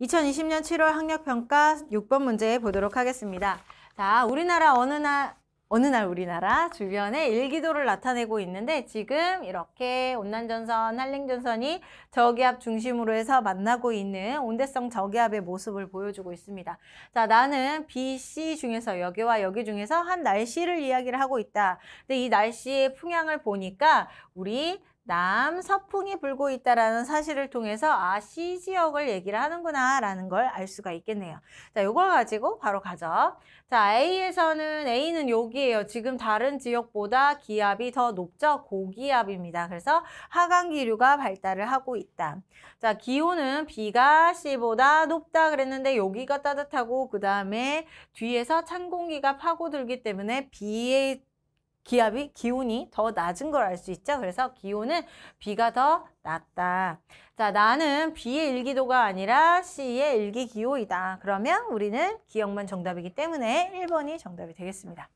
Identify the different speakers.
Speaker 1: 2020년 7월 학력평가 6번 문제 보도록 하겠습니다. 자, 우리나라 어느 날, 어느 날 우리나라 주변에 일기도를 나타내고 있는데 지금 이렇게 온난전선, 한랭전선이 저기압 중심으로 해서 만나고 있는 온대성 저기압의 모습을 보여주고 있습니다. 자, 나는 B, C 중에서 여기와 여기 중에서 한 날씨를 이야기를 하고 있다. 근데 이 날씨의 풍향을 보니까 우리 남서풍이 불고 있다라는 사실을 통해서 아, C 지역을 얘기를 하는구나 라는 걸 알 수가 있겠네요. 자, 요걸 가지고 바로 가죠. 자, A에서는 A는 여기에요. 지금 다른 지역보다 기압이 더 높죠. 고기압입니다. 그래서 하강기류가 발달을 하고 있다. 자, 기온은 B가 C보다 높다 그랬는데 여기가 따뜻하고 그 다음에 뒤에서 찬 공기가 파고들기 때문에 B의 기압이 기온이 더 낮은 걸 알 수 있죠. 그래서 기온은 비가더 낮다. 자, 나는 B의 일기도가 아니라 C의 일기기호이다. 그러면 우리는 기억만 정답이기 때문에 1번이 정답이 되겠습니다.